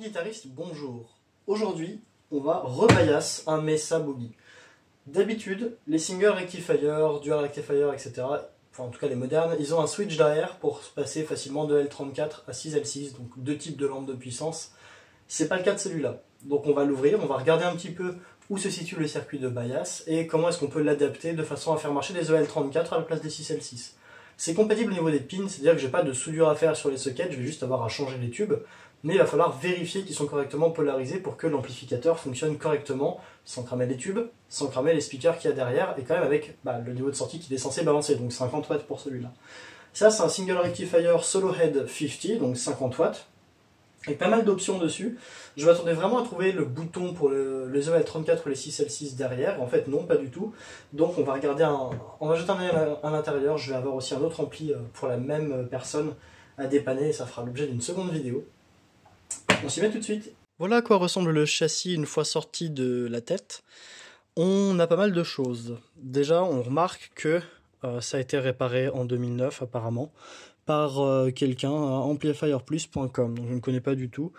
guitariste, bonjour. Aujourd'hui, on va rebayasse un Mesa Boogie. D'habitude, les singers rectifier, dual rectifier, etc., enfin en tout cas les modernes, ils ont un switch derrière pour passer facilement de L34 à 6L6, donc deux types de lampes de puissance. C'est pas le cas de celui-là. Donc on va l'ouvrir, on va regarder un petit peu où se situe le circuit de bias et comment est-ce qu'on peut l'adapter de façon à faire marcher des EL34 à la place des 6L6. C'est compatible au niveau des pins, c'est-à-dire que j'ai pas de soudure à faire sur les sockets, je vais juste avoir à changer les tubes, mais il va falloir vérifier qu'ils sont correctement polarisés pour que l'amplificateur fonctionne correctement, sans cramer les tubes, sans cramer les speakers qu'il y a derrière, et quand même avec bah, le niveau de sortie qui est censé balancer, donc 50 watts pour celui-là. Ça, c'est un single rectifier solo head 50, donc 50 watts, avec pas mal d'options dessus. Je m'attendais vraiment à trouver le bouton pour les EL34 ou les 6L6 derrière. En fait, non, pas du tout. Donc, on va regarder un, on va jeter un œil à l'intérieur. Je vais avoir aussi un autre ampli euh, pour la même euh, personne à dépanner ça fera l'objet d'une seconde vidéo. On s'y met tout de suite. Voilà à quoi ressemble le châssis une fois sorti de la tête. On a pas mal de choses. Déjà, on remarque que euh, ça a été réparé en 2009 apparemment par euh, quelqu'un à amplifierplus.com. je ne connais pas du tout.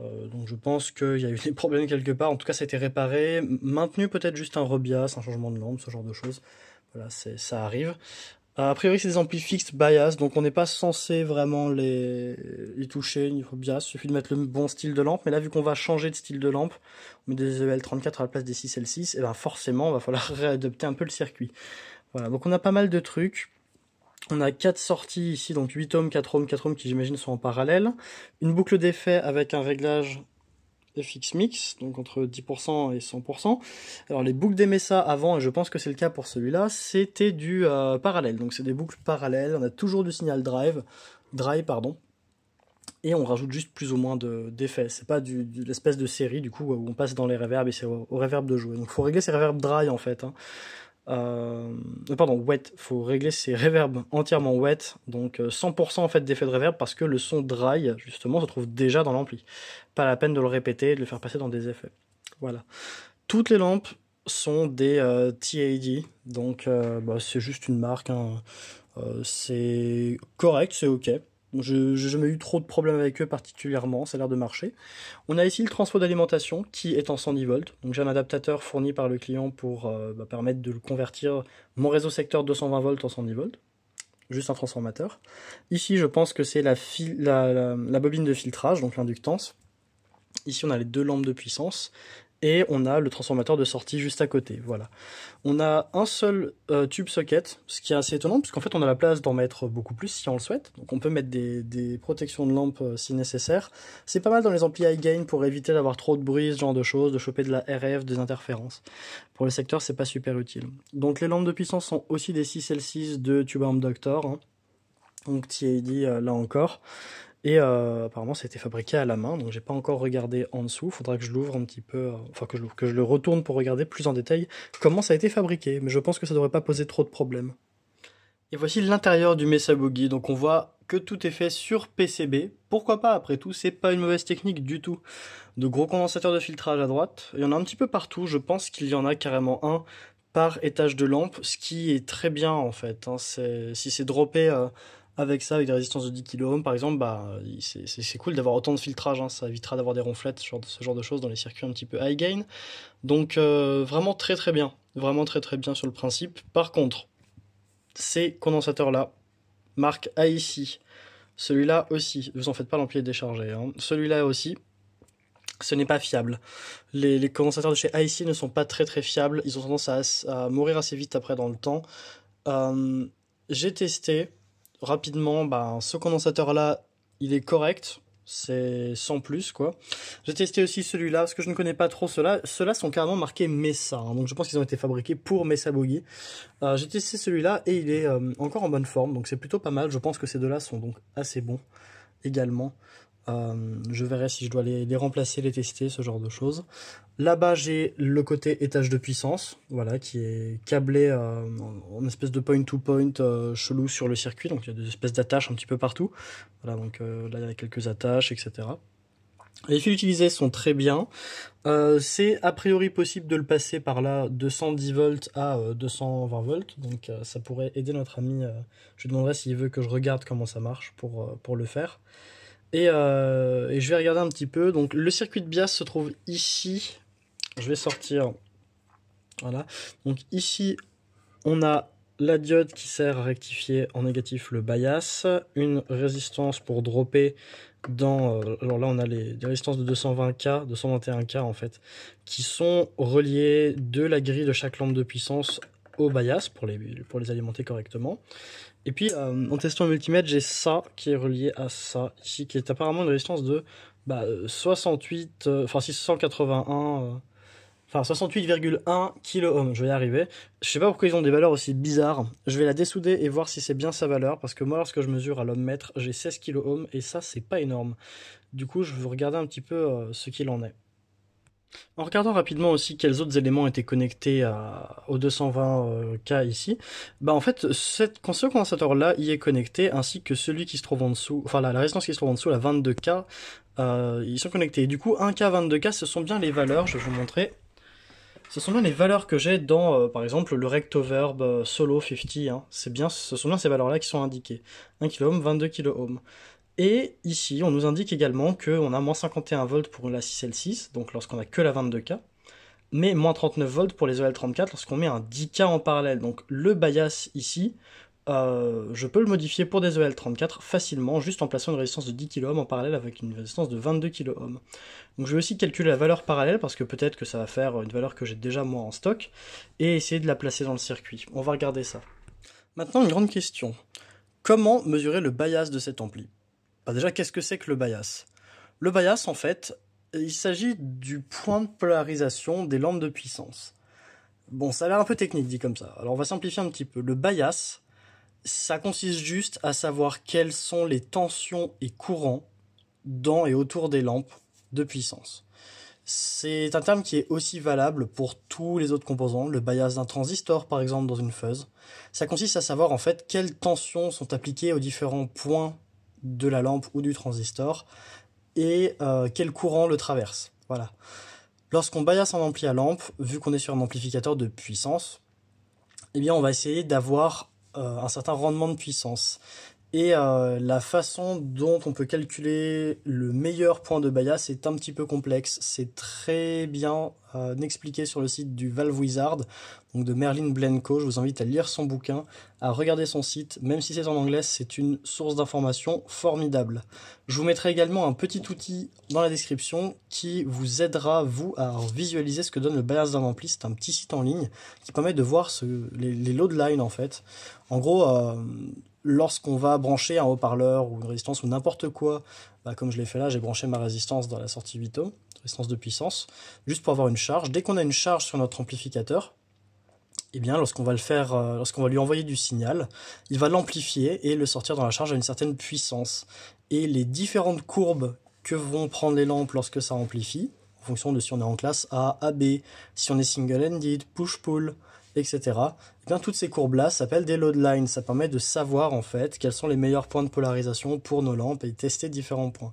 Euh, donc je pense qu'il y a eu des problèmes quelque part. En tout cas, ça a été réparé, maintenu peut-être juste un rebias, un changement de lampe, ce genre de choses. Voilà, ça arrive. Euh, a priori, c'est des amplis fixes bias, donc on n'est pas censé vraiment les, les toucher niveau bias. Il suffit de mettre le bon style de lampe. Mais là, vu qu'on va changer de style de lampe, on met des EL34 à la place des 6L6, et eh ben forcément, on va falloir réadopter un peu le circuit. Voilà, donc on a pas mal de trucs. On a quatre sorties ici, donc 8 ohms, 4 ohms, 4 ohms qui j'imagine sont en parallèle. Une boucle d'effet avec un réglage FX mix, donc entre 10% et 100%. Alors les boucles d'Emessa avant, et je pense que c'est le cas pour celui-là, c'était du euh, parallèle. Donc c'est des boucles parallèles, on a toujours du signal drive, dry pardon, et on rajoute juste plus ou moins d'effets. De, c'est pas du, de l'espèce de série du coup où on passe dans les reverbs et c'est au, reverb de jouer. Donc faut régler ces reverbs dry en fait. Hein. Euh, pardon, wet, faut régler ses reverbs entièrement wet, donc 100% euh, en fait d'effet de reverb parce que le son dry justement se trouve déjà dans l'ampli. Pas la peine de le répéter, de le faire passer dans des effets. Voilà. Toutes les lampes sont des euh, TAD, donc euh, bah, c'est juste une marque, hein. c'est correct, c'est ok je n'ai jamais eu trop de problèmes avec eux particulièrement, ça a l'air de marcher. On a ici le transport d'alimentation qui est en 110 volts. Donc j'ai un adaptateur fourni par le client pour euh, bah, permettre de convertir mon réseau secteur 220 volts en 110 volts. Juste un transformateur. Ici, je pense que c'est la, la bobine de filtrage, donc l'inductance. Ici, on a les deux lampes de puissance et on a le transformateur de sortie juste à côté. Voilà. On a un seul euh, tube socket, ce qui est assez étonnant, puisqu'en fait on a la place d'en mettre beaucoup plus si on le souhaite. Donc on peut mettre des, protections de lampes euh, si nécessaire. C'est pas mal dans les amplis high gain pour éviter d'avoir trop de bruit, ce genre de choses, de choper de la RF, des interférences. Pour le secteur, c'est pas super utile. Donc les lampes de puissance sont aussi des 6L6 de Tube Arm Doctor. Hein. Donc TID euh, là encore. Et euh, ça apparemment, été fabriqué à la main, donc j'ai pas encore regardé en dessous. Faudra que je l'ouvre un petit peu, euh, enfin que je que je le retourne pour regarder plus en détail comment ça a été fabriqué. Mais je pense que ça devrait pas poser trop de problèmes. Et voici l'intérieur du Mesa Boogie. Donc on voit que tout est fait sur PCB. Pourquoi pas Après tout, c'est pas une mauvaise technique du tout. De gros condensateurs de filtrage à droite. Il y en a un petit peu partout. Je pense qu'il y en a carrément un par étage de lampe, ce qui est très bien en fait. Hein. si c'est droppé. Euh, avec ça, avec des résistances de 10 kOhm par exemple, bah, c'est cool d'avoir autant de filtrage, hein. ça évitera d'avoir des ronflettes, ce genre, de, choses dans les circuits un petit peu high gain. Donc euh, vraiment très très bien, vraiment très très bien sur le principe. Par contre, ces condensateurs-là, marque AIC, celui-là aussi, vous en faites pas l'empire déchargé, hein. celui-là aussi, ce n'est pas fiable. Les, condensateurs de chez AIC ne sont pas très très fiables, ils ont tendance à, mourir assez vite après dans le temps. Euh, j'ai testé, rapidement, bah, ce condensateur-là, il est correct. C'est sans plus, quoi. J'ai testé aussi celui-là, parce que je ne connais pas trop ceux-là. Ceux-là sont carrément marqués Mesa, hein. donc je pense qu'ils ont été fabriqués pour Mesa Boogie. Euh, j'ai testé celui-là et il est euh, encore en bonne forme, donc c'est plutôt pas mal. Je pense que ces deux-là sont donc assez bons également. Euh, je verrai si je dois les, remplacer, les tester, ce genre de choses. Là-bas, j'ai le côté étage de puissance, voilà, qui est câblé euh, en espèce de point-to-point euh, chelou sur le circuit. Donc, il y a des espèces d'attaches un petit peu partout. donc euh, là, il y a quelques attaches, etc. Les fils utilisés sont très bien. c'est a priori possible de le passer par là de 110 volts à 220 volts. Donc, ça pourrait aider notre ami. je lui demanderai s'il veut que je regarde comment ça marche pour, pour le faire. Et, et, je vais regarder un petit peu. Donc le circuit de Bias se trouve ici, je vais sortir. Voilà. Donc ici, on a la diode qui sert à rectifier en négatif le bias, une résistance pour dropper dans... Euh, alors là, on a les, résistances de 220K, 221K en fait, qui sont reliées de la grille de chaque lampe de puissance au bias pour les, pour les alimenter correctement. Et puis, euh, en testant le multimètre, j'ai ça qui est relié à ça ici, qui est apparemment une résistance de 68, bah, euh, enfin 681 enfin 68,1 kilo je vais y arriver. Je sais pas pourquoi ils ont des valeurs aussi bizarres. Je vais la dessouder et voir si c'est bien sa valeur, parce que moi lorsque je mesure à l'homme mètre, j'ai 16 kΩ et ça c'est pas énorme. Du coup je vais regarder un petit peu euh, ce qu'il en est. En regardant rapidement aussi quels autres éléments étaient connectés à, au 220K euh, ici, bah en fait, cette, ce condensateur-là y est connecté, ainsi que celui qui se trouve en dessous, enfin la, résistance qui se trouve en dessous, la 22K, euh, ils sont connectés. du coup, 1K, 22K, ce sont bien les valeurs, je vais vous montrer, ce sont bien les valeurs que j'ai dans, euh, par exemple, le recto euh, solo 50. Hein. C'est bien, ce sont bien ces valeurs-là qui sont indiquées. 1 kOhm, 22 kOhm. Et ici, on nous indique également qu'on a moins 51 volts pour la 6L6, donc lorsqu'on a que la 22K, mais moins 39 volts pour les ol e 34 lorsqu'on met un 10K en parallèle. Donc le bias ici euh, je peux le modifier pour des EL34 facilement, juste en plaçant une résistance de 10 kOhm en parallèle avec une résistance de 22 kOhm. Donc je vais aussi calculer la valeur parallèle, parce que peut-être que ça va faire une valeur que j'ai déjà moi en stock, et essayer de la placer dans le circuit. On va regarder ça. Maintenant, une grande question. Comment mesurer le bias de cet ampli bah, Déjà, qu'est-ce que c'est que le bias Le bias, en fait, il s'agit du point de polarisation des lampes de puissance. Bon, ça a l'air un peu technique dit comme ça. Alors on va simplifier un petit peu. Le bias, ça consiste juste à savoir quelles sont les tensions et courants dans et autour des lampes de puissance. C'est un terme qui est aussi valable pour tous les autres composants, le bias d'un transistor par exemple dans une fuzz. Ça consiste à savoir en fait quelles tensions sont appliquées aux différents points de la lampe ou du transistor et euh, quel courant le traverse. Voilà. Lorsqu'on bias un ampli à lampe, vu qu'on est sur un amplificateur de puissance, eh bien on va essayer d'avoir euh, un certain rendement de puissance. Et euh, la façon dont on peut calculer le meilleur point de bias est un petit peu complexe. C'est très bien euh, expliqué sur le site du Valve Wizard, donc de Merlin Blenko. Je vous invite à lire son bouquin, à regarder son site. Même si c'est en anglais, c'est une source d'information formidable. Je vous mettrai également un petit outil dans la description qui vous aidera, vous, à visualiser ce que donne le bias d'un ampli. C'est un petit site en ligne qui permet de voir ce, les, load lines, en fait. En gros... Euh, lorsqu'on va brancher un haut-parleur ou une résistance ou n'importe quoi, bah, comme je l'ai fait là, j'ai branché ma résistance dans la sortie 8 résistance de puissance, juste pour avoir une charge. Dès qu'on a une charge sur notre amplificateur, eh bien, lorsqu'on va le faire, euh, lorsqu'on va lui envoyer du signal, il va l'amplifier et le sortir dans la charge à une certaine puissance. Et les différentes courbes que vont prendre les lampes lorsque ça amplifie, en fonction de si on est en classe A, AB, si on est single-ended, push-pull, etc. Eh toutes ces courbes-là s'appellent des load lines, Ça permet de savoir en fait quels sont les meilleurs points de polarisation pour nos lampes et tester différents points.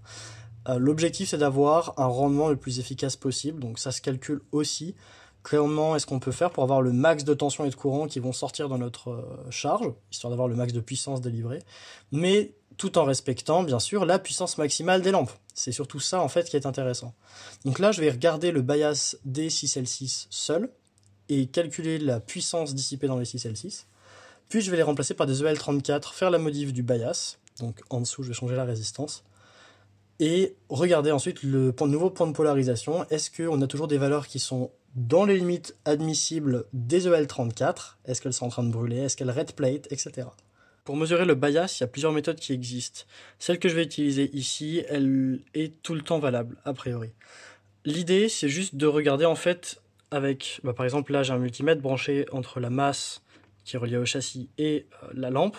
Euh, l'objectif c'est d'avoir un rendement le plus efficace possible, donc ça se calcule aussi. Comment est-ce qu'on peut faire pour avoir le max de tension et de courant qui vont sortir dans notre euh, charge, histoire d'avoir le max de puissance délivrée, mais tout en respectant bien sûr la puissance maximale des lampes. C'est surtout ça en fait qui est intéressant. Donc là je vais regarder le bias D6L6 seul, et calculer la puissance dissipée dans les 6L6. Puis je vais les remplacer par des EL34, faire la modif du bias, donc en dessous je vais changer la résistance, et regarder ensuite le nouveau point de polarisation, est-ce qu'on a toujours des valeurs qui sont dans les limites admissibles des EL34, est-ce qu'elles sont en train de brûler, est-ce qu'elles red plate, etc. Pour mesurer le bias, il y a plusieurs méthodes qui existent. Celle que je vais utiliser ici, elle est tout le temps valable, a priori. L'idée, c'est juste de regarder en fait avec, bah, par exemple, là j'ai un multimètre branché entre la masse qui est reliée au châssis et euh, la lampe.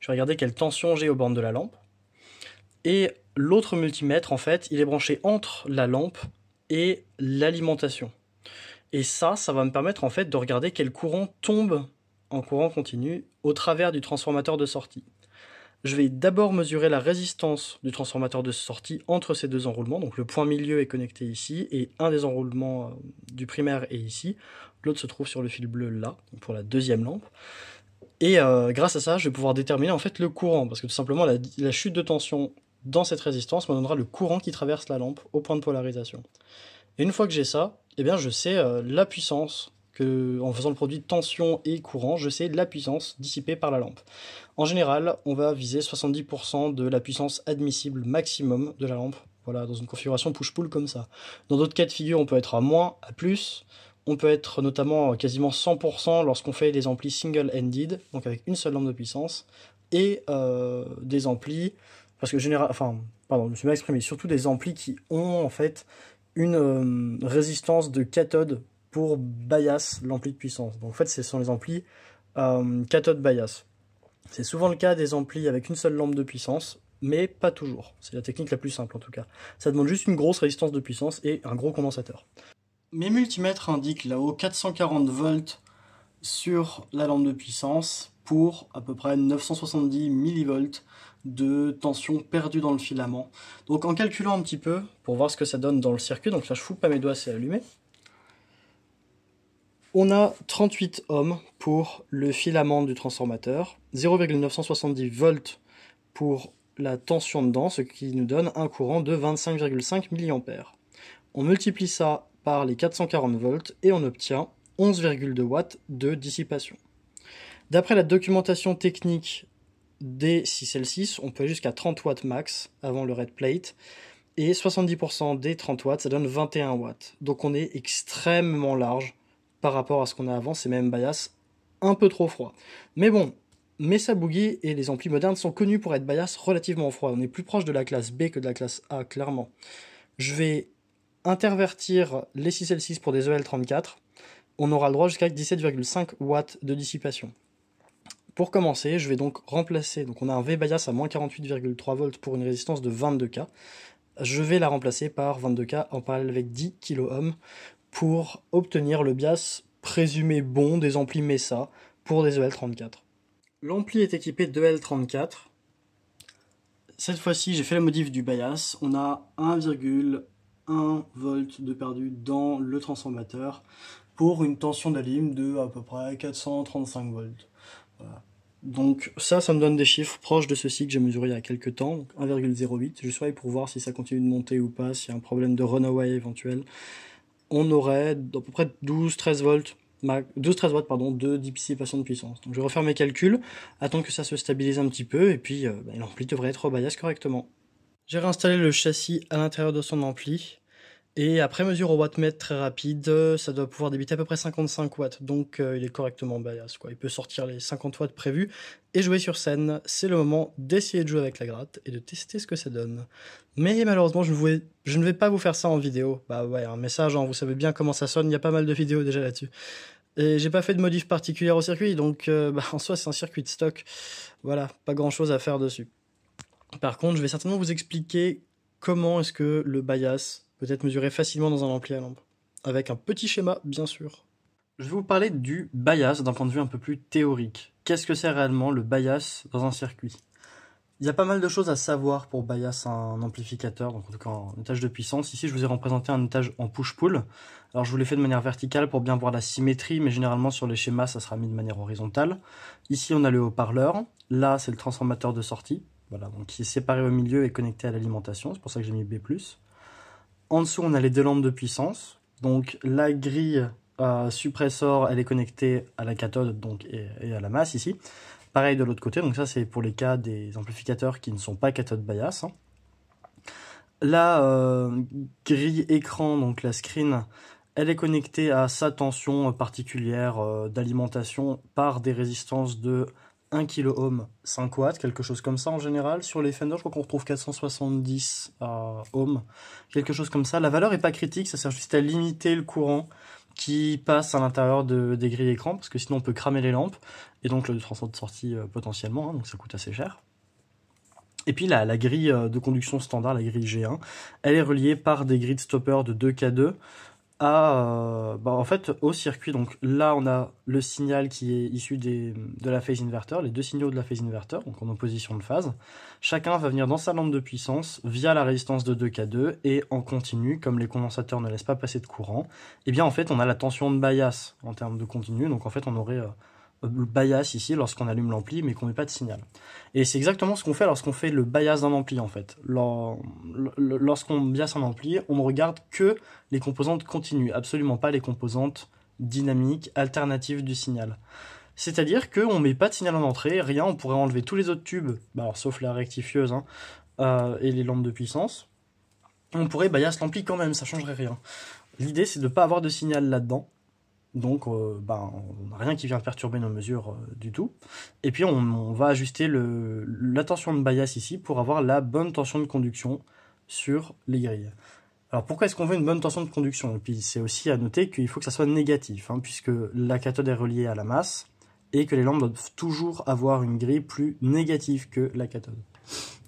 Je vais regarder quelle tension j'ai aux bornes de la lampe. Et l'autre multimètre, en fait, il est branché entre la lampe et l'alimentation. Et ça, ça va me permettre en fait de regarder quel courant tombe en courant continu au travers du transformateur de sortie. Je vais d'abord mesurer la résistance du transformateur de sortie entre ces deux enroulements. Donc le point milieu est connecté ici et un des enroulements euh, du primaire est ici. L'autre se trouve sur le fil bleu là, pour la deuxième lampe. Et euh, grâce à ça, je vais pouvoir déterminer en fait le courant, parce que tout simplement la, chute de tension dans cette résistance me donnera le courant qui traverse la lampe au point de polarisation. Et une fois que j'ai ça, eh bien je sais euh, la puissance en faisant le produit tension et courant, je sais la puissance dissipée par la lampe. En général, on va viser 70% de la puissance admissible maximum de la lampe, voilà, dans une configuration push-pull comme ça. Dans d'autres cas de figure, on peut être à moins, à plus, on peut être notamment quasiment 100% lorsqu'on fait des amplis single-ended, donc avec une seule lampe de puissance, et euh, des amplis, parce que général, enfin, pardon, je me suis mal exprimé, surtout des amplis qui ont en fait une euh, résistance de cathode pour bias l'ampli de puissance. Donc en fait, ce sont les amplis euh, cathode bias. C'est souvent le cas des amplis avec une seule lampe de puissance, mais pas toujours. C'est la technique la plus simple en tout cas. Ça demande juste une grosse résistance de puissance et un gros condensateur. Mes multimètres indiquent là-haut 440 volts sur la lampe de puissance pour à peu près 970 millivolts de tension perdue dans le filament. Donc en calculant un petit peu pour voir ce que ça donne dans le circuit, donc là je fous pas mes doigts, c'est allumé. On a 38 ohms pour le filament du transformateur, 0,970 volts pour la tension dedans, ce qui nous donne un courant de 25,5 mA. On multiplie ça par les 440 volts et on obtient 11,2 watts de dissipation. D'après la documentation technique des 6L6, on peut jusqu'à 30 watts max avant le red plate. Et 70% des 30 watts, ça donne 21 watts. Donc on est extrêmement large par rapport à ce qu'on a avant, c'est même bias un peu trop froid. Mais bon, Mesa Boogie et les amplis modernes sont connus pour être bias relativement froid. On est plus proche de la classe B que de la classe A, clairement. Je vais intervertir les 6L6 pour des EL34. On aura le droit jusqu'à 17,5 watts de dissipation. Pour commencer, je vais donc remplacer, donc on a un V-bias à moins 48,3 volts pour une résistance de 22K. Je vais la remplacer par 22K en parallèle avec 10 kOhm pour obtenir le bias présumé bon des amplis Mesa pour des EL34. L'ampli est équipé d'EL34. E Cette fois-ci, j'ai fait la modif du bias. On a 1,1 volt de perdu dans le transformateur pour une tension d'alim de à peu près 435 volts. Donc ça, ça me donne des chiffres proches de ceux-ci que j'ai mesuré il y a quelques temps, 1,08. Je surveille pour voir si ça continue de monter ou pas, s'il y a un problème de runaway éventuel on aurait à peu près 12-13 volts 12-13 watts pardon, de dissipation de puissance. Donc je vais refaire mes calculs, attendre que ça se stabilise un petit peu, et puis euh, bah, l'ampli devrait être au bias correctement. J'ai réinstallé le châssis à l'intérieur de son ampli. Et après mesure au wattmètre très rapide, ça doit pouvoir débiter à peu près 55 watts, donc euh, il est correctement bias. Quoi. Il peut sortir les 50 watts prévus et jouer sur scène. C'est le moment d'essayer de jouer avec la gratte et de tester ce que ça donne. Mais malheureusement, je, ne vais pas vous faire ça en vidéo. Bah ouais, un message, hein, vous savez bien comment ça sonne, il y a pas mal de vidéos déjà là-dessus. Et j'ai pas fait de modif particulière au circuit, donc euh, bah, en soi c'est un circuit de stock. Voilà, pas grand chose à faire dessus. Par contre, je vais certainement vous expliquer comment est-ce que le bias peut être mesuré facilement dans un ampli à lampe, avec un petit schéma bien sûr. Je vais vous parler du bias d'un point de vue un peu plus théorique. Qu'est-ce que c'est réellement le bias dans un circuit Il y a pas mal de choses à savoir pour bias un amplificateur, donc en tout cas un étage de puissance. Ici, je vous ai représenté un étage en push-pull. Alors, je vous l'ai fait de manière verticale pour bien voir la symétrie, mais généralement sur les schémas, ça sera mis de manière horizontale. Ici, on a le haut-parleur. Là, c'est le transformateur de sortie, voilà, donc qui est séparé au milieu et connecté à l'alimentation. C'est pour ça que j'ai mis B+. En dessous, on a les deux lampes de puissance. Donc la grille euh, suppressor, elle est connectée à la cathode donc, et, à la masse ici. Pareil de l'autre côté, donc ça c'est pour les cas des amplificateurs qui ne sont pas cathode bias. Hein. La euh, grille écran, donc la screen, elle est connectée à sa tension particulière euh, d'alimentation par des résistances de 1 kOhm 5 watts, quelque chose comme ça en général. Sur les Fender, je crois qu'on retrouve 470 ohms, euh, quelque chose comme ça. La valeur est pas critique, ça sert juste à limiter le courant qui passe à l'intérieur de, des grilles écrans parce que sinon on peut cramer les lampes, et donc le transport de sortie euh, potentiellement, hein, donc ça coûte assez cher. Et puis la, la grille euh, de conduction standard, la grille G1, elle est reliée par des grilles de stopper de 2K2, à, ah, euh, bah, en fait, au circuit. Donc là, on a le signal qui est issu des, de la phase inverter, les deux signaux de la phase inverter, donc en opposition de phase. Chacun va venir dans sa lampe de puissance via la résistance de 2K2 et en continu, comme les condensateurs ne laissent pas passer de courant, et eh bien en fait, on a la tension de bias en termes de continu. Donc en fait, on aurait euh, bias ici lorsqu'on allume l'ampli mais qu'on met pas de signal. Et c'est exactement ce qu'on fait lorsqu'on fait le bias d'un ampli en fait. Lorsqu'on bias un ampli, on ne regarde que les composantes continues, absolument pas les composantes dynamiques, alternatives du signal. C'est-à-dire qu'on ne met pas de signal en entrée, rien, on pourrait enlever tous les autres tubes, bah sauf la rectifieuse hein, euh, et les lampes de puissance. On pourrait bias l'ampli quand même, ça changerait rien. L'idée c'est de ne pas avoir de signal là-dedans donc, euh, ben, on n'a rien qui vient perturber nos mesures euh, du tout. Et puis, on, va ajuster le, la tension de bias ici pour avoir la bonne tension de conduction sur les grilles. Alors, pourquoi est-ce qu'on veut une bonne tension de conduction Et puis, c'est aussi à noter qu'il faut que ça soit négatif, hein, puisque la cathode est reliée à la masse et que les lampes doivent toujours avoir une grille plus négative que la cathode.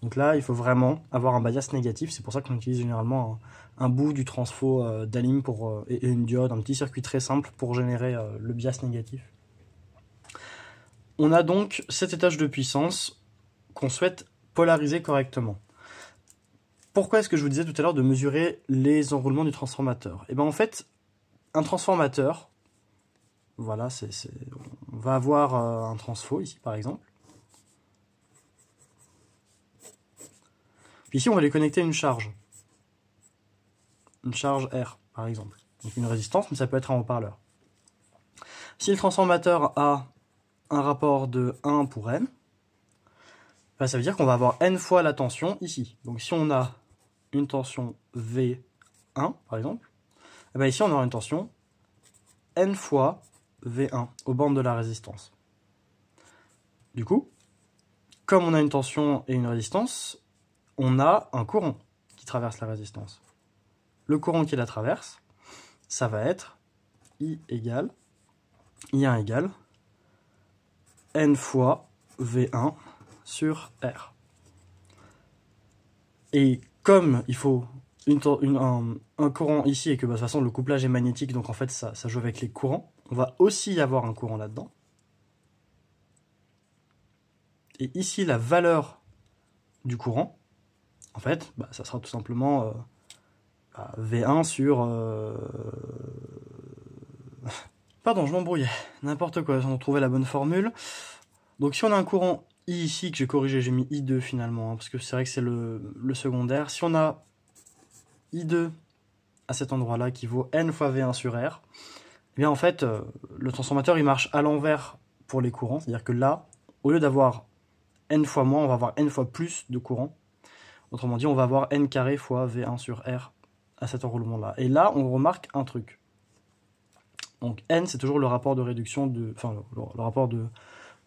Donc là, il faut vraiment avoir un bias négatif. C'est pour ça qu'on utilise généralement un bout du transfo euh, d'alim pour euh, et, une diode, un petit circuit très simple pour générer euh, le bias négatif. On a donc cet étage de puissance qu'on souhaite polariser correctement. Pourquoi est-ce que je vous disais tout à l'heure de mesurer les enroulements du transformateur Eh bien en fait, un transformateur, voilà, c'est, on va avoir un transfo ici par exemple. Puis ici on va les connecter une charge charge R, par exemple. Donc une résistance, mais ça peut être un haut-parleur. Si le transformateur a un rapport de 1 pour n, bah, ça veut dire qu'on va avoir n fois la tension ici. Donc si on a une tension V1, par exemple, et eh ben ici on aura une tension n fois V1 aux bornes de la résistance. Du coup, comme on a une tension et une résistance, on a un courant qui traverse la résistance le courant qui la traverse, ça va être I égale I1 égale N fois V1 sur R. Et comme il faut un, courant ici et que bah, de toute façon le couplage est magnétique, donc en fait ça, joue avec les courants, on va aussi avoir un courant là-dedans. Et ici la valeur du courant, en fait, bah, ça sera tout simplement euh, ah, V1 sur... Euh, Pardon, je m'embrouille. N'importe quoi, on trouvé la bonne formule. Donc si on a un courant I ici, que j'ai corrigé, j'ai mis I2 finalement, hein, parce que c'est vrai que c'est le, secondaire. Si on a I2 à cet endroit-là, qui vaut N fois V1 sur R, eh bien en fait, euh, le transformateur, il marche à l'envers pour les courants. C'est-à-dire que là, au lieu d'avoir N fois moins, on va avoir N fois plus de courant. Autrement dit, on va avoir N carré fois V1 sur R à cet enroulement-là. Et là, on remarque un truc. Donc n, c'est toujours le rapport de réduction, de, enfin le, rapport de,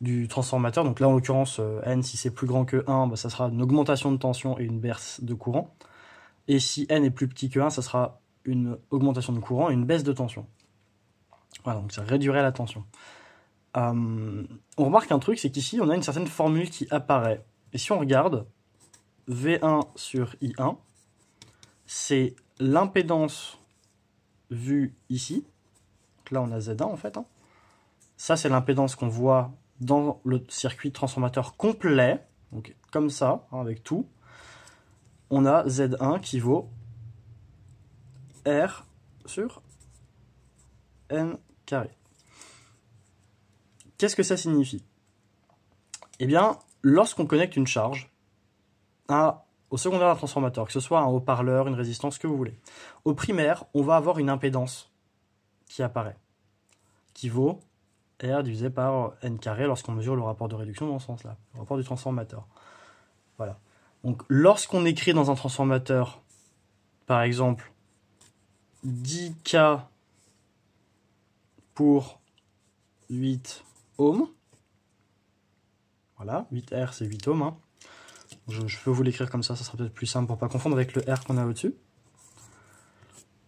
du transformateur. Donc là, en l'occurrence, euh, n, si c'est plus grand que 1, bah, ça sera une augmentation de tension et une baisse de courant. Et si n est plus petit que 1, ça sera une augmentation de courant et une baisse de tension. Voilà, donc ça réduirait la tension. Euh, on remarque un truc, c'est qu'ici, on a une certaine formule qui apparaît. Et si on regarde, V1 sur I1, c'est l'impédance vue ici, là on a Z1 en fait, hein. ça c'est l'impédance qu'on voit dans le circuit transformateur complet, donc comme ça, hein, avec tout, on a Z1 qui vaut R sur N carré. Qu'est-ce que ça signifie Eh bien, lorsqu'on connecte une charge à au secondaire, un transformateur, que ce soit un haut-parleur, une résistance, ce que vous voulez. Au primaire, on va avoir une impédance qui apparaît, qui vaut R divisé par N carré lorsqu'on mesure le rapport de réduction dans ce sens-là, le rapport du transformateur. Voilà. Donc lorsqu'on écrit dans un transformateur, par exemple, 10K pour 8 ohms, voilà, 8R c'est 8 ohms, hein, je, peux vous l'écrire comme ça, ça sera peut-être plus simple pour ne pas confondre avec le R qu'on a au-dessus.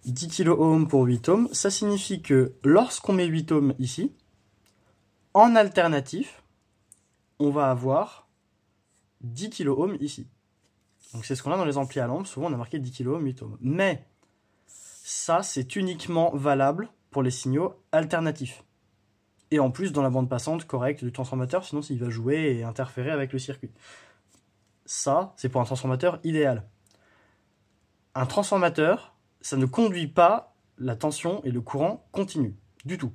10 kOhm pour 8 ohms, ça signifie que lorsqu'on met 8 ohms ici, en alternatif, on va avoir 10 kOhm ici. Donc c'est ce qu'on a dans les amplis à lampe, souvent on a marqué 10 kOhm, 8 ohms. Mais ça, c'est uniquement valable pour les signaux alternatifs. Et en plus dans la bande passante correcte du transformateur, sinon il va jouer et interférer avec le circuit ça, c'est pour un transformateur idéal. Un transformateur, ça ne conduit pas la tension et le courant continu, du tout.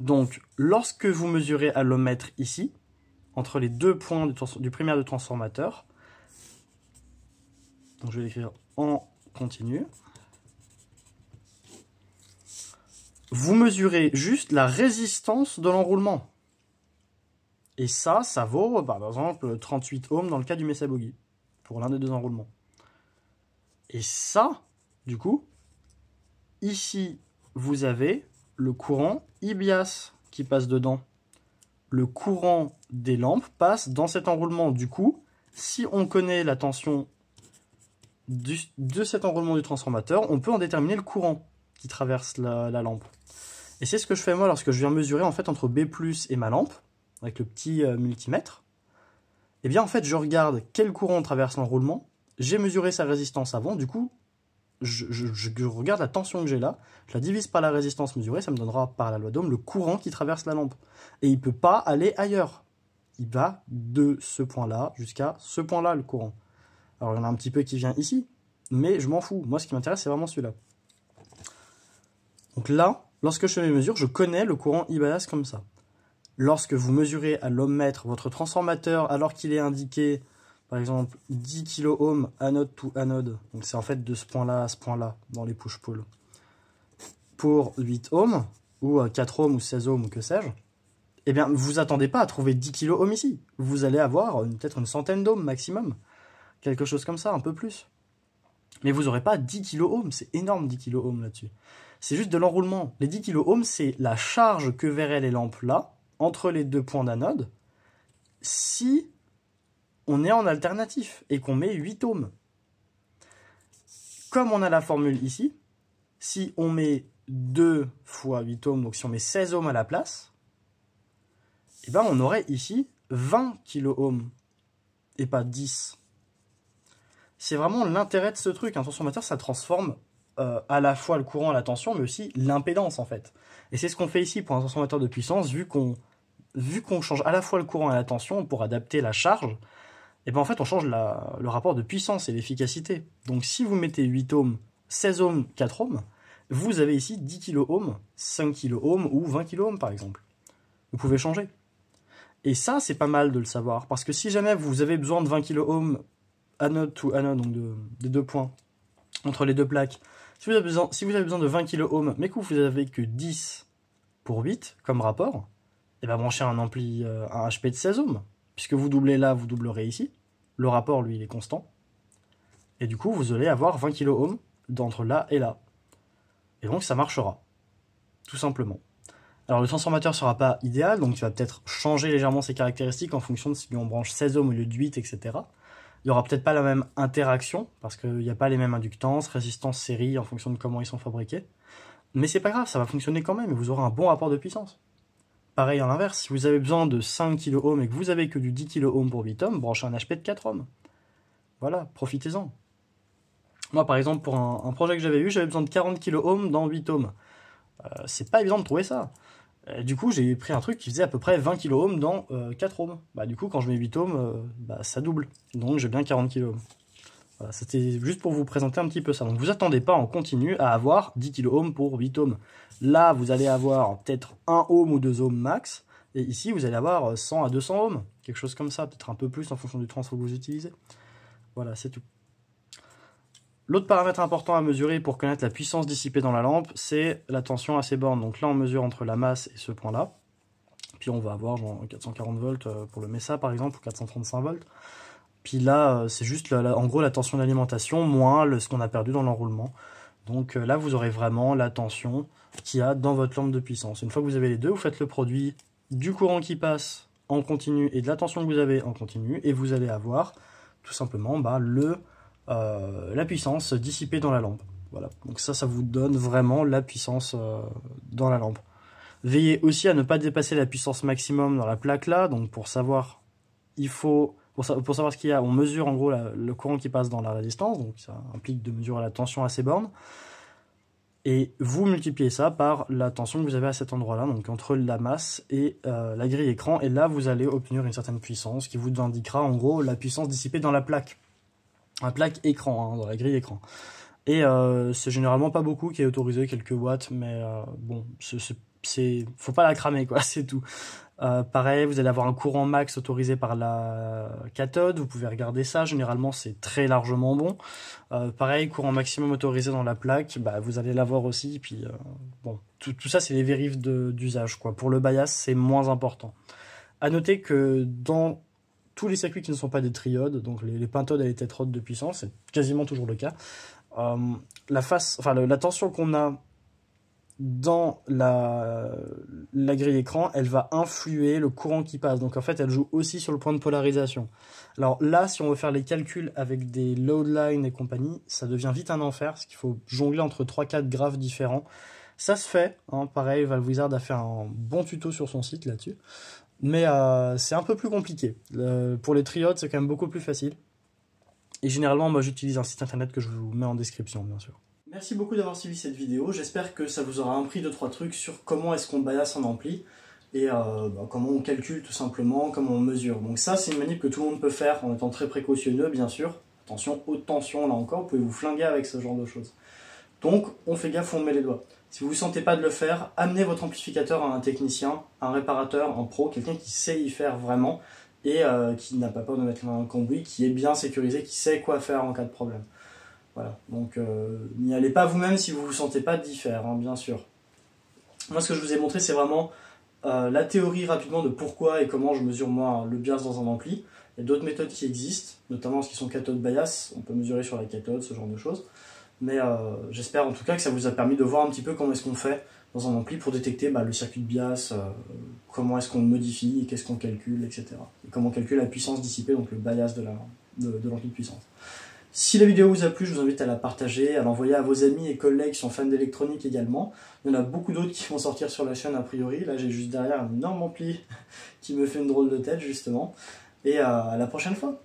Donc, lorsque vous mesurez à l'omètre ici, entre les deux points du, du primaire du transformateur, donc je vais l'écrire en continu, vous mesurez juste la résistance de l'enroulement. Et ça, ça vaut, par exemple, 38 ohms dans le cas du Messabogi, pour l'un des deux enroulements. Et ça, du coup, ici, vous avez le courant IBIAS qui passe dedans. Le courant des lampes passe dans cet enroulement. Du coup, si on connaît la tension de cet enroulement du transformateur, on peut en déterminer le courant qui traverse la, la lampe. Et c'est ce que je fais moi lorsque je viens mesurer en fait entre B+, et ma lampe avec le petit euh, multimètre, et eh bien en fait je regarde quel courant traverse l'enroulement, j'ai mesuré sa résistance avant, du coup je, regarde la tension que j'ai là, je la divise par la résistance mesurée, ça me donnera par la loi d'Ohm le courant qui traverse la lampe. Et il ne peut pas aller ailleurs. Il va de ce point-là jusqu'à ce point-là le courant. Alors il y en a un petit peu qui vient ici, mais je m'en fous. Moi ce qui m'intéresse c'est vraiment celui-là. Donc là, lorsque je fais mes mesures, je connais le courant I comme ça lorsque vous mesurez à l'ohmmètre votre transformateur alors qu'il est indiqué par exemple 10 kOhm anode to anode, donc c'est en fait de ce point-là à ce point-là dans les push-pull, pour 8 ohms, ou 4 euh, ohms, ou 16 ohms, ou que sais-je, eh bien vous attendez pas à trouver 10 kOhm ici. Vous allez avoir euh, peut-être une centaine d'ohms maximum, quelque chose comme ça, un peu plus. Mais vous n'aurez pas 10 kOhm, c'est énorme 10 kOhm là-dessus. C'est juste de l'enroulement. Les 10 kOhm, c'est la charge que verraient les lampes là, entre les deux points d'anode si on est en alternatif et qu'on met 8 ohms. Comme on a la formule ici, si on met 2 fois 8 ohms, donc si on met 16 ohms à la place, eh ben on aurait ici 20 kilo et pas 10. C'est vraiment l'intérêt de ce truc. Un transformateur, ça transforme euh, à la fois le courant, la tension, mais aussi l'impédance en fait. Et c'est ce qu'on fait ici pour un transformateur de puissance, vu qu'on vu qu'on change à la fois le courant et la tension pour adapter la charge, et eh ben en fait on change le rapport de puissance et l'efficacité. Donc si vous mettez 8 ohms, 16 ohms, 4 ohms, vous avez ici 10 kilo ohms, 5 kilo ohms ou 20 kilo ohms par exemple. Vous pouvez changer. Et ça, c'est pas mal de le savoir, parce que si jamais vous avez besoin de 20 kilo ohms anode to anode, donc de, des deux points, entre les deux plaques, si vous avez besoin, si vous avez besoin de 20 kOhm, mais que vous n'avez que 10 pour 8 comme rapport, et eh bien branchez un ampli, euh, un HP de 16 ohms. Puisque vous doublez là, vous doublerez ici. Le rapport, lui, il est constant. Et du coup, vous allez avoir 20 kOhm d'entre là et là. Et donc, ça marchera. Tout simplement. Alors, le transformateur sera pas idéal, donc tu vas peut-être changer légèrement ses caractéristiques en fonction de si on branche 16 ohms au lieu de 8, etc. Il n'y aura peut-être pas la même interaction, parce qu'il n'y a pas les mêmes inductances, résistances, séries, en fonction de comment ils sont fabriqués. Mais c'est pas grave, ça va fonctionner quand même, et vous aurez un bon rapport de puissance. Pareil à l'inverse, si vous avez besoin de 5 kOhm et que vous avez que du 10 kOhm pour 8 ohms, branchez un HP de 4 ohms. Voilà, profitez-en. Moi, par exemple, pour un, projet que j'avais eu, j'avais besoin de 40 kOhm dans 8 ohms. Euh, c'est pas évident de trouver ça. Euh, du coup, j'ai pris un truc qui faisait à peu près 20 kOhm dans 4 euh, ohms. Bah, du coup, quand je mets 8 ohms, euh, bah, ça double. Donc, j'ai bien 40 kOhm. Voilà, c'était juste pour vous présenter un petit peu ça. Donc, vous attendez pas en continu à avoir 10 kOhm pour 8 ohms. Là, vous allez avoir peut-être 1 ohm ou 2 ohms max. Et ici, vous allez avoir 100 à 200 ohms. Quelque chose comme ça, peut-être un peu plus en fonction du transfert que vous utilisez. Voilà, c'est tout. L'autre paramètre important à mesurer pour connaître la puissance dissipée dans la lampe, c'est la tension à ses bornes. Donc là, on mesure entre la masse et ce point-là. Puis on va avoir 440 volts euh, pour le Mesa par exemple, ou 435 volts. Puis là, euh, c'est juste en gros la tension d'alimentation moins le, ce qu'on a perdu dans l'enroulement. Donc euh, là, vous aurez vraiment la tension qu'il y a dans votre lampe de puissance. Une fois que vous avez les deux, vous faites le produit du courant qui passe en continu et de la tension que vous avez en continu, et vous allez avoir tout simplement bah, le euh, la puissance dissipée dans la lampe. Voilà. Donc ça, ça vous donne vraiment la puissance euh, dans la lampe. Veillez aussi à ne pas dépasser la puissance maximum dans la plaque là. Donc pour savoir, il faut pour, savoir ce qu'il y a, on mesure en gros le courant qui passe dans la résistance. Donc ça implique de mesurer la tension à ces bornes. Et vous multipliez ça par la tension que vous avez à cet endroit-là, donc entre la masse et euh, la grille écran. Et là, vous allez obtenir une certaine puissance qui vous indiquera en gros la puissance dissipée dans la plaque. Un plaque écran, hein, dans la grille écran. Et euh, c'est généralement pas beaucoup qui est autorisé, quelques watts, mais euh, bon, c'est, faut pas la cramer, quoi, c'est tout. Euh, pareil, vous allez avoir un courant max autorisé par la cathode, vous pouvez regarder ça, généralement c'est très largement bon. Euh, pareil, courant maximum autorisé dans la plaque, bah, vous allez l'avoir aussi, puis euh, bon, tout, tout ça c'est les vérifs d'usage, quoi. Pour le bias, c'est moins important. À noter que dans tous les circuits qui ne sont pas des triodes, donc les, pentodes et les tétrodes de puissance, c'est quasiment toujours le cas, euh, la, tension qu'on a dans la, grille écran, elle va influer le courant qui passe. Donc en fait, elle joue aussi sur le point de polarisation. Alors là, si on veut faire les calculs avec des load lines et compagnie, ça devient vite un enfer, parce qu'il faut jongler entre 3-4 graphes différents. Ça se fait, hein, pareil, Wizard a fait un bon tuto sur son site là-dessus. Mais euh, c'est un peu plus compliqué. Euh, pour les triodes, c'est quand même beaucoup plus facile. Et généralement, moi, j'utilise un site internet que je vous mets en description, bien sûr. Merci beaucoup d'avoir suivi cette vidéo. J'espère que ça vous aura appris 2 trois trucs sur comment est-ce qu'on balasse un ampli et euh, bah, comment on calcule tout simplement, comment on mesure. Donc ça, c'est une manip que tout le monde peut faire en étant très précautionneux, bien sûr. Attention, haute tension, là encore, vous pouvez vous flinguer avec ce genre de choses. Donc, on fait gaffe, on met les doigts. Si vous ne vous sentez pas de le faire, amenez votre amplificateur à un technicien, un réparateur, un pro, quelqu'un qui sait y faire vraiment et euh, qui n'a pas peur de mettre un qui est bien sécurisé, qui sait quoi faire en cas de problème. Voilà, donc euh, n'y allez pas vous-même si vous ne vous sentez pas d'y faire, hein, bien sûr. Moi, ce que je vous ai montré, c'est vraiment euh, la théorie rapidement de pourquoi et comment je mesure moi le bias dans un ampli. Il y a d'autres méthodes qui existent, notamment ce qui sont cathode bias, on peut mesurer sur la cathode, ce genre de choses. Mais euh, j'espère en tout cas que ça vous a permis de voir un petit peu comment est-ce qu'on fait dans un ampli pour détecter bah, le circuit de bias, euh, comment est-ce qu'on modifie, qu'est-ce qu'on calcule, etc. Et comment on calcule la puissance dissipée, donc le bias de l'ampli la, de, puissance. Si la vidéo vous a plu, je vous invite à la partager, à l'envoyer à vos amis et collègues qui sont fans d'électronique également. Il y en a beaucoup d'autres qui vont sortir sur la chaîne a priori. Là, j'ai juste derrière un énorme ampli qui me fait une drôle de tête, justement. Et euh, à la prochaine fois